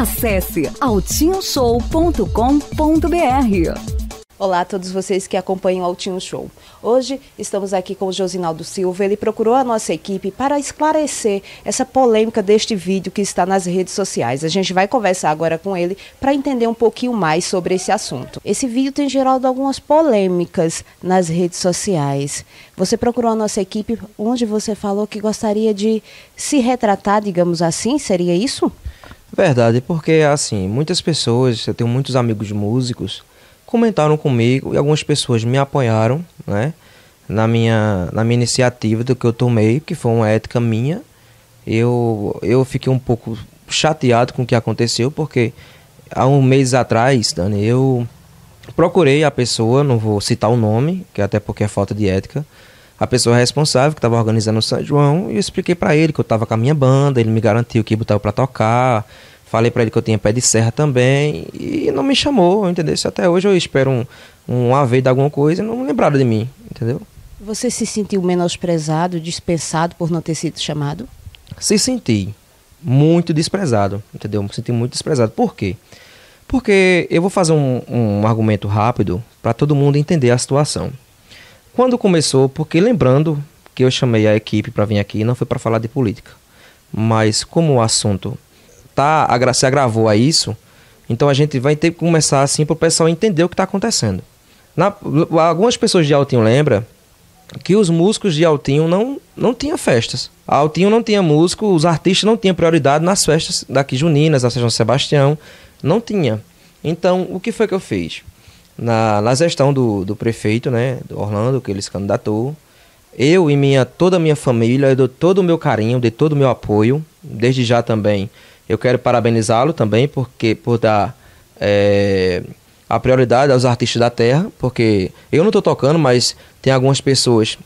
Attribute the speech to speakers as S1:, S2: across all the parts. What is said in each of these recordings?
S1: Acesse altinhoshow.com.br Olá a todos vocês que acompanham o Altinho Show. Hoje estamos aqui com o Josinaldo Silva. Ele procurou a nossa equipe para esclarecer essa polêmica deste vídeo que está nas redes sociais. A gente vai conversar agora com ele para entender um pouquinho mais sobre esse assunto. Esse vídeo tem gerado algumas polêmicas nas redes sociais. Você procurou a nossa equipe onde você falou que gostaria de se retratar, digamos assim, seria isso?
S2: Verdade, porque assim, muitas pessoas, eu tenho muitos amigos músicos, comentaram comigo e algumas pessoas me apoiaram, né? Na minha, na minha iniciativa do que eu tomei, que foi uma ética minha. Eu, eu fiquei um pouco chateado com o que aconteceu, porque há um mês atrás, Dani, eu procurei a pessoa, não vou citar o nome, que é até porque é falta de ética, a pessoa responsável que estava organizando o São João e eu expliquei para ele que eu estava com a minha banda, ele me garantiu que ia botar para tocar. Falei para ele que eu tinha pé de serra também e não me chamou, entendeu? Se até hoje eu espero um, um aveio de alguma coisa e não lembraram de mim, entendeu?
S1: Você se sentiu menosprezado, dispensado por não ter sido chamado?
S2: Se senti muito desprezado, entendeu? Me senti muito desprezado. Por quê? Porque eu vou fazer um, um argumento rápido para todo mundo entender a situação. Quando começou, porque lembrando que eu chamei a equipe para vir aqui, não foi para falar de política, mas como o assunto tá, se agravou a isso, então a gente vai ter que começar assim para o pessoal entender o que está acontecendo. Na, algumas pessoas de Altinho lembram que os músicos de Altinho não, não tinham festas. Altinho não tinha músico, os artistas não tinham prioridade nas festas daqui juninas, da São Sebastião, não tinha. Então, o que foi que eu fiz? na, na gestão do, do prefeito, né, do Orlando, que ele se candidatou. Eu e minha, toda a minha família, eu dou todo o meu carinho, dei todo o meu apoio. Desde já também, eu quero parabenizá-lo também porque por dar é, a prioridade aos artistas da terra, porque eu não estou tocando, mas tem algumas pessoas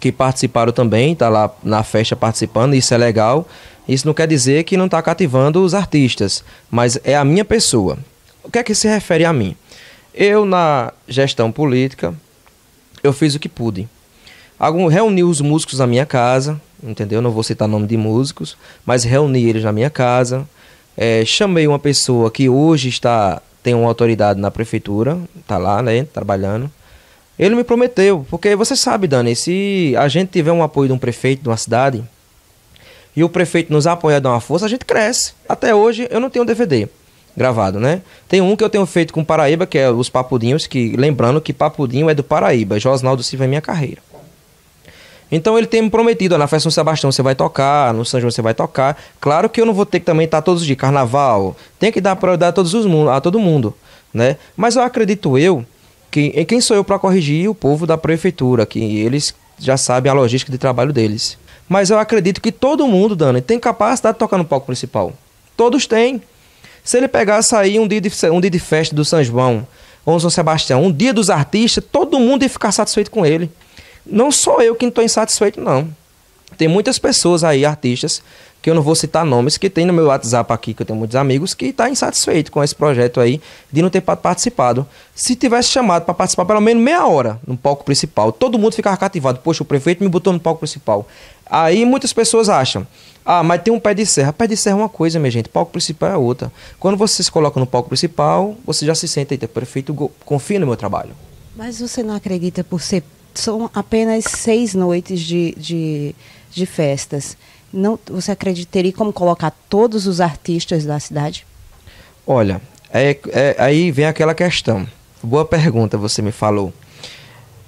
S2: que participaram também, tá lá na festa participando, isso é legal. Isso não quer dizer que não está cativando os artistas, mas é a minha pessoa. O que é que se refere a mim? Eu, na gestão política, eu fiz o que pude. Algum, reuni os músicos na minha casa, entendeu? Não vou citar nome de músicos, mas reuni eles na minha casa. É, chamei uma pessoa que hoje está tem uma autoridade na prefeitura, está lá, né, trabalhando. Ele me prometeu, porque você sabe, Dani, se a gente tiver um apoio de um prefeito de uma cidade e o prefeito nos apoiar, dar uma força, a gente cresce. Até hoje eu não tenho DVD gravado, né? Tem um que eu tenho feito com Paraíba, que é os Papudinhos, que lembrando que Papudinho é do Paraíba, é Josnaldo Silva é minha carreira. Então ele tem me prometido, ó, na festa do Sebastião você vai tocar, no São João você vai tocar. Claro que eu não vou ter que também estar todos os dias, carnaval, tem que dar prioridade a, todos os mundo, a todo mundo, né? Mas eu acredito eu, que quem sou eu para corrigir? O povo da prefeitura, que eles já sabem a logística de trabalho deles. Mas eu acredito que todo mundo, Dani, tem capacidade de tocar no palco principal. Todos têm. Se ele pegasse aí um dia de, um dia de festa do São João, ou São Sebastião, um dia dos artistas, todo mundo ia ficar satisfeito com ele. Não sou eu que estou insatisfeito, não. Tem muitas pessoas aí, artistas, que eu não vou citar nomes, que tem no meu WhatsApp aqui, que eu tenho muitos amigos, que está insatisfeito com esse projeto aí de não ter participado. Se tivesse chamado para participar pelo menos meia hora no palco principal, todo mundo ficava cativado. Poxa, o prefeito me botou no palco principal. Aí muitas pessoas acham, ah, mas tem um pé de serra. Pé de serra é uma coisa, minha gente, palco principal é outra. Quando você se coloca no palco principal, você já se sente, eita, prefeito, confia no meu trabalho.
S1: Mas você não acredita por ser. São apenas seis noites de, de, de festas. Não, você acreditaria como colocar todos os artistas da cidade?
S2: Olha, é, é, aí vem aquela questão. Boa pergunta você me falou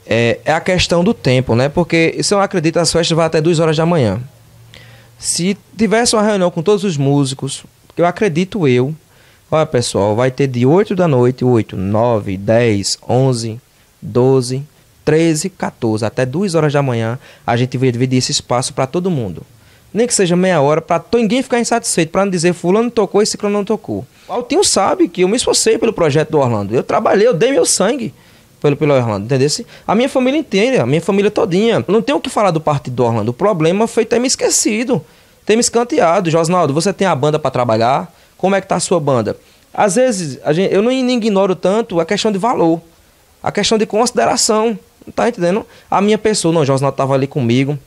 S2: é, é a questão do tempo, né? Porque, se eu acredito, as festas vão até 2 horas da manhã. Se tivesse uma reunião com todos os músicos, eu acredito eu, olha pessoal, vai ter de 8 da noite, 8, 9, 10, 11, 12, 13, 14, até 2 horas da manhã, a gente vai dividir esse espaço para todo mundo. Nem que seja meia hora, para ninguém ficar insatisfeito, para não dizer fulano tocou e ciclano não tocou. O Altinho sabe que eu me esforcei pelo projeto do Orlando. Eu trabalhei, eu dei meu sangue pelo, pelo Orlando, entendeu? A minha família inteira, a minha família todinha. Não tenho o que falar do partido do Orlando. O problema foi ter me esquecido, ter me escanteado. Josnaldo, você tem a banda para trabalhar? Como é que tá a sua banda? Às vezes, gente, eu não, ignoro tanto a questão de valor, a questão de consideração. Tá entendendo? A minha pessoa, não, Josnaldo estava ali comigo,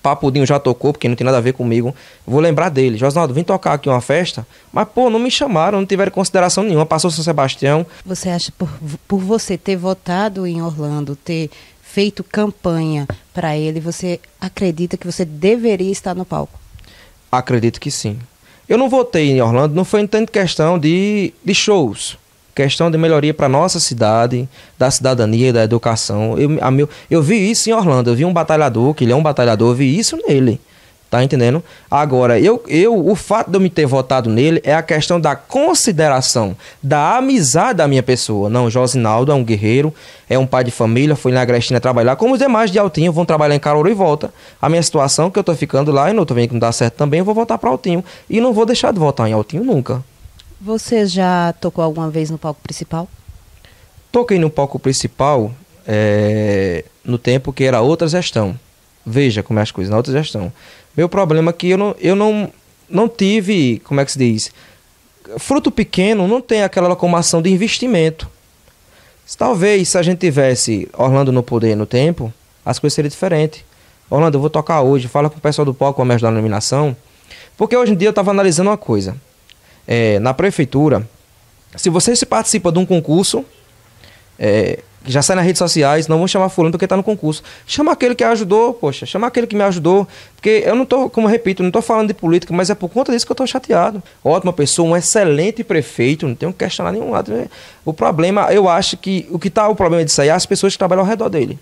S2: Papudinho já tocou, porque não tem nada a ver comigo. Vou lembrar dele. Josinaldo, vim tocar aqui uma festa, mas pô, não me chamaram, não tiveram consideração nenhuma. Passou São Sebastião.
S1: Você acha, por, por você ter votado em Orlando, ter feito campanha para ele, você acredita que você deveria estar no palco? Acredito que sim.
S2: Eu não votei em Orlando, não foi tanto questão de, de shows questão de melhoria para nossa cidade, da cidadania, da educação. Eu, a meu, eu vi isso em Orlando, eu vi um batalhador, que ele é um batalhador, eu vi isso nele. Tá entendendo? Agora, eu, eu, o fato de eu me ter votado nele é a questão da consideração, da amizade da minha pessoa. Não, Josinaldo é um guerreiro, é um pai de família, foi na Agrestina trabalhar, como os demais de Altinho vão trabalhar em Caruaru e volta. A minha situação, que eu tô ficando lá e não tô vendo que não dá certo também, eu vou voltar para Altinho. E não vou deixar de votar em Altinho nunca.
S1: Você já tocou alguma vez no palco principal?
S2: Toquei no palco principal é, no tempo que era outra gestão. Veja como é as coisas, na outra gestão. Meu problema é que eu não, eu não, não tive, como é que se diz? Fruto pequeno não tem aquela locomoção de investimento. Talvez se a gente tivesse Orlando no poder no tempo, as coisas seriam diferentes. Orlando, eu vou tocar hoje, fala com o pessoal do palco para me ajudar na iluminação. Porque hoje em dia eu estava analisando uma coisa é, na prefeitura, se você se participa de um concurso, é, já sai nas redes sociais, não vão chamar fulano porque está no concurso. Chama aquele que ajudou, poxa, chama aquele que me ajudou. Porque eu não estou, como eu repito, não estou falando de política, mas é por conta disso que eu estou chateado. Ótima pessoa, um excelente prefeito, não tenho que questionar nenhum lado. Né? O problema, eu acho que o que está o problema disso aí é as pessoas que trabalham ao redor dele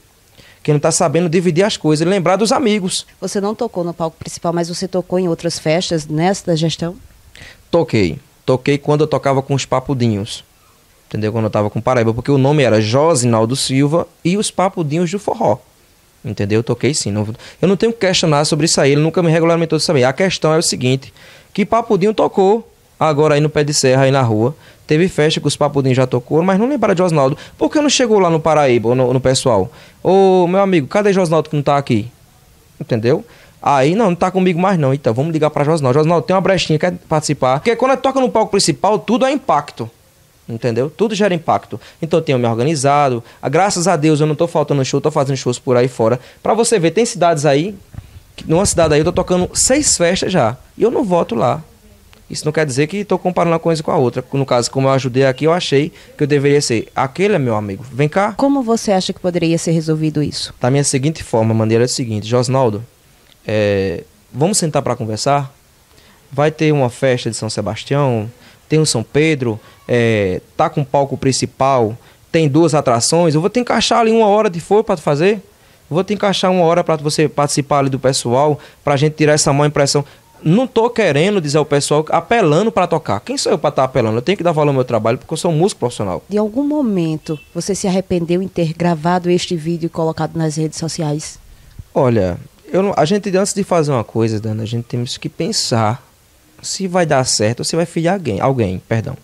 S2: que não está sabendo dividir as coisas, lembrar dos amigos. Você não tocou
S1: no palco principal, mas você tocou em outras festas nessa né, da gestão?
S2: toquei. Toquei quando eu tocava com os papudinhos. Entendeu? Quando eu tava com o Paraíba, porque o nome era Josinaldo Silva e os papudinhos do forró. Entendeu? Eu toquei sim. Não, eu não tenho que questionar sobre isso aí, ele nunca me regulamentou de saber. A questão é o seguinte: que papudinho tocou agora aí no pé de serra, aí na rua. Teve festa que os papudinhos já tocou, mas não lembraram de Josinaldo. Por que não chegou lá no Paraíba, no, no pessoal? Ô, meu amigo, cadê Josinaldo que não tá aqui? Entendeu? Aí, não, não tá comigo mais não. Então, vamos ligar pra Josinaldo. Josinaldo, tem uma brechinha, quer participar? Porque quando toca no palco principal, tudo é impacto. Entendeu? Tudo gera impacto. Então eu tenho me organizado. Ah, graças a Deus eu não tô faltando show, tô fazendo shows por aí fora. Pra você ver, tem cidades aí. Numa cidade aí eu tô tocando seis festas já. E eu não voto lá. Isso não quer dizer que estou comparando uma coisa com a outra. No caso, como eu ajudei aqui, eu achei que eu deveria ser. Aquele é meu amigo. Vem cá. Como
S1: você acha que poderia ser resolvido isso?
S2: Da minha seguinte forma, a maneira é a seguinte. Josnaldo, é, vamos sentar para conversar? Vai ter uma festa de São Sebastião, tem o São Pedro, é, tá com o palco principal, tem duas atrações, eu vou te encaixar ali uma hora de for para fazer. Eu vou te encaixar uma hora para você participar ali do pessoal, para a gente tirar essa má impressão. Não tô querendo dizer ao pessoal apelando para tocar. Quem sou eu para estar tá apelando? Eu tenho que dar valor ao meu trabalho porque eu sou um músico profissional.
S1: De algum momento você se arrependeu em ter gravado este vídeo e colocado nas redes sociais?
S2: Olha, não, a gente, antes de fazer uma coisa, Dana, a gente temos que pensar se vai dar certo ou se vai filhar alguém. alguém perdão.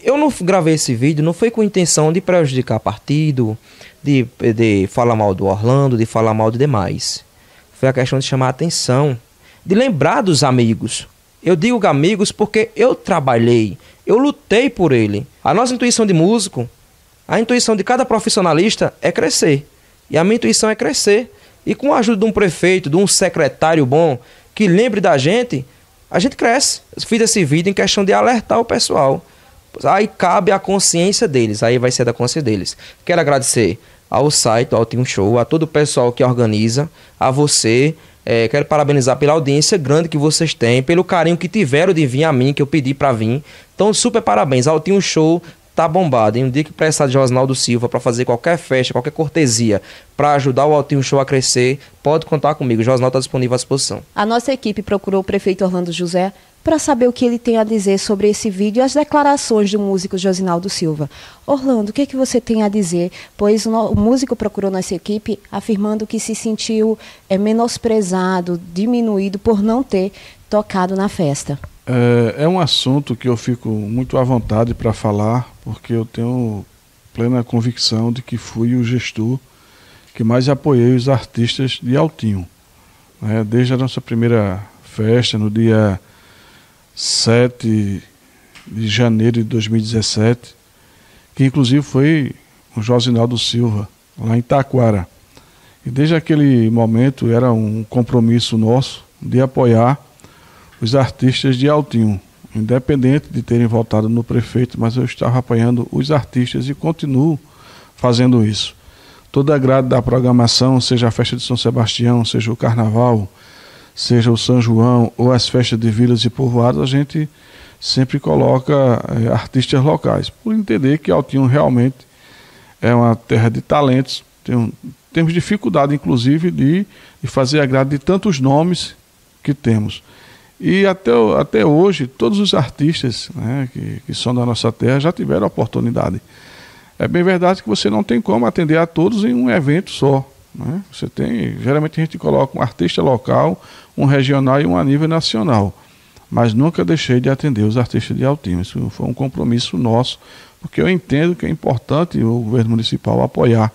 S2: Eu não gravei esse vídeo, não foi com intenção de prejudicar partido, de, de falar mal do Orlando, de falar mal de demais. Foi a questão de chamar a atenção, de lembrar dos amigos. Eu digo amigos porque eu trabalhei, eu lutei por ele. A nossa intuição de músico, a intuição de cada profissionalista é crescer. E a minha intuição é crescer. E com a ajuda de um prefeito, de um secretário bom, que lembre da gente, a gente cresce. Eu fiz esse vídeo em questão de alertar o pessoal. Aí cabe a consciência deles, aí vai ser da consciência deles. Quero agradecer ao site, ao Team Show, a todo o pessoal que organiza, a você. É, quero parabenizar pela audiência grande que vocês têm, pelo carinho que tiveram de vir a mim, que eu pedi para vir. Então, super parabéns ao Team Show, tá bombado. Em um dia que precisar de Osnaldo Silva para fazer qualquer festa, qualquer cortesia, para ajudar o Altinho Show a crescer, pode contar comigo. O está disponível à disposição.
S1: A nossa equipe procurou o prefeito Orlando José para saber o que ele tem a dizer sobre esse vídeo e as declarações do músico Josinaldo Silva. Orlando, o que, é que você tem a dizer? Pois o músico procurou nossa equipe afirmando que se sentiu é, menosprezado, diminuído por não ter tocado na festa.
S3: É, é um assunto que eu fico muito à vontade para falar, porque eu tenho plena convicção de que fui o gestor que mais apoiei os artistas de Altinho. Né? Desde a nossa primeira festa, no dia 7 de janeiro de 2017, que inclusive foi o Josinaldo Silva, lá em Taquara. E desde aquele momento era um compromisso nosso de apoiar os artistas de Altinho independente de terem votado no prefeito, mas eu estava apoiando os artistas e continuo fazendo isso. Toda a grade da programação, seja a festa de São Sebastião, seja o carnaval, seja o São João ou as festas de vilas e povoados, a gente sempre coloca é, artistas locais, por entender que Altinho realmente é uma terra de talentos. Tem um, temos dificuldade, inclusive, de, de fazer a grade de tantos nomes que temos. E até, até hoje, todos os artistas né, que, que são da nossa terra já tiveram oportunidade. É bem verdade que você não tem como atender a todos em um evento só. Né? Você tem, geralmente a gente coloca um artista local, um regional e um a nível nacional. Mas nunca deixei de atender os artistas de Altima. Isso foi um compromisso nosso, porque eu entendo que é importante o governo municipal apoiar.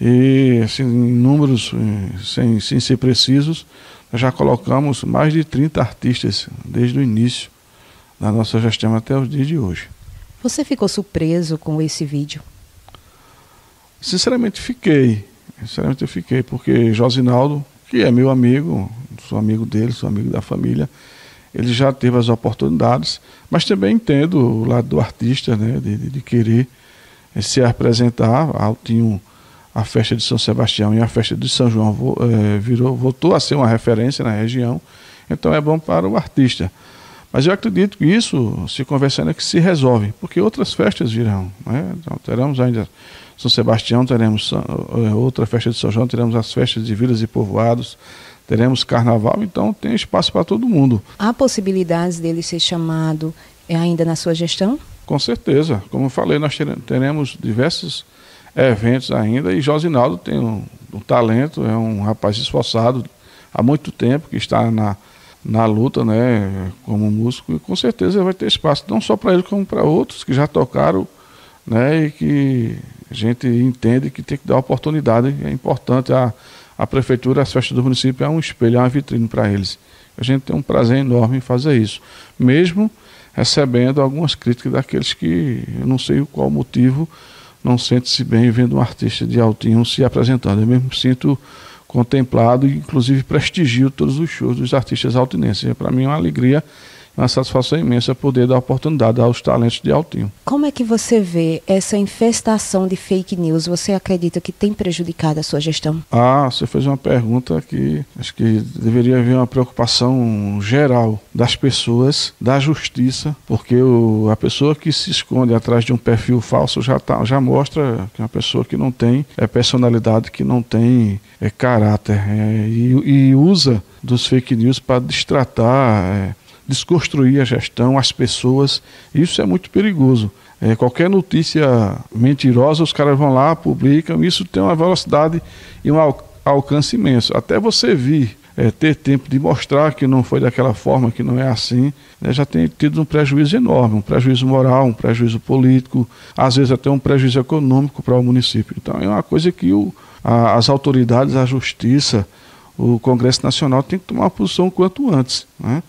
S3: E assim, em números, eh, sem, sem ser precisos, já colocamos mais de 30 artistas desde o início da nossa gestão até os dias de hoje.
S1: Você ficou surpreso com esse vídeo?
S3: Sinceramente fiquei. Sinceramente eu fiquei, porque Josinaldo, que é meu amigo, sou amigo dele, sou amigo da família, ele já teve as oportunidades, mas também entendo o lado do artista, né, de, de querer eh, se apresentar. Altinho a festa de São Sebastião e a festa de São João eh, virou, voltou a ser uma referência na região, então é bom para o artista. Mas eu acredito que isso, se conversando, é que se resolve, porque outras festas virão. Né? Então, teremos ainda São Sebastião, teremos eh, outra festa de São João, teremos as festas de vilas e povoados, teremos carnaval, então tem espaço para todo mundo.
S1: Há possibilidades dele ser chamado eh, ainda na sua gestão?
S3: Com certeza. Como eu falei, nós teremos diversos eventos ainda. E Josinaldo tem um, um talento, é um rapaz esforçado há muito tempo que está na, na luta, né, como músico, e com certeza vai ter espaço, não só para ele, como para outros que já tocaram, né, e que a gente entende que tem que dar oportunidade, é importante a, a prefeitura, as festas do município é um espelho, é uma vitrine para eles. A gente tem um prazer enorme em fazer isso, mesmo recebendo algumas críticas daqueles que, eu não sei qual motivo, não sente-se bem vendo um artista de altinho se apresentando. Eu mesmo sinto contemplado e, inclusive, prestigio todos os shows dos artistas altinenses. Para mim é uma alegria uma satisfação imensa poder dar oportunidade aos talentos de Altinho.
S1: Como é que você vê essa infestação de fake news? Você acredita que tem prejudicado a sua gestão?
S3: Ah, você fez uma pergunta que acho que deveria haver uma preocupação geral das pessoas, da justiça, porque o, a pessoa que se esconde atrás de um perfil falso já, tá, já mostra que é uma pessoa que não tem é personalidade, que não tem é, caráter é, e, e usa dos fake news para destratar é, desconstruir a gestão, as pessoas. Isso é muito perigoso. É, qualquer notícia mentirosa, os caras vão lá, publicam. Isso tem uma velocidade e um alcance imenso. Até você vir é, ter tempo de mostrar que não foi daquela forma, que não é assim, né, já tem tido um prejuízo enorme, um prejuízo moral, um prejuízo político, às vezes até um prejuízo econômico para o município. Então é uma coisa que o, a, as autoridades, a justiça, o Congresso Nacional tem que tomar uma posição quanto antes. Né?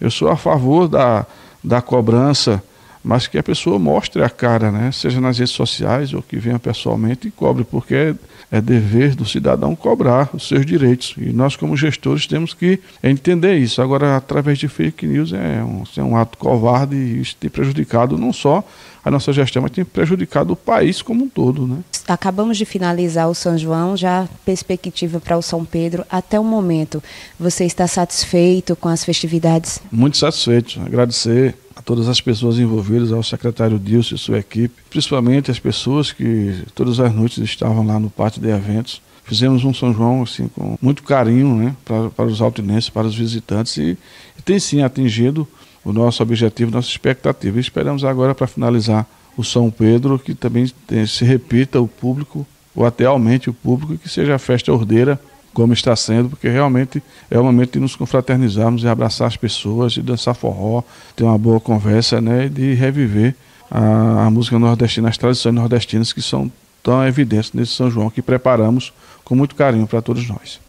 S3: Eu sou a favor da, da cobrança, mas que a pessoa mostre a cara, né? seja nas redes sociais ou que venha pessoalmente e cobre, porque é, é dever do cidadão cobrar os seus direitos. E nós, como gestores, temos que entender isso. Agora, através de fake news, é um, é um ato covarde e isso tem prejudicado não só a nossa gestão, mas tem prejudicado o país como um todo. Né?
S1: acabamos de finalizar o São João, já perspectiva para o São Pedro. Até o momento, você está satisfeito com as festividades?
S3: Muito satisfeito. Agradecer a todas as pessoas envolvidas, ao secretário Dilson e sua equipe, principalmente as pessoas que todas as noites estavam lá no pátio de eventos. Fizemos um São João assim, com muito carinho né, para, para os altinenses, para os visitantes, e, e tem sim atingido o nosso objetivo, nossa expectativa. E esperamos agora para finalizar o São Pedro, que também eh, se repita o público, ou até aumente o público, que seja a festa ordeira, como está sendo, porque realmente é o momento de nos confraternizarmos e abraçar as pessoas, de dançar forró, ter uma boa conversa, né, e de reviver a, a música nordestina, as tradições nordestinas que são tão evidentes nesse São João que preparamos com muito carinho para todos nós.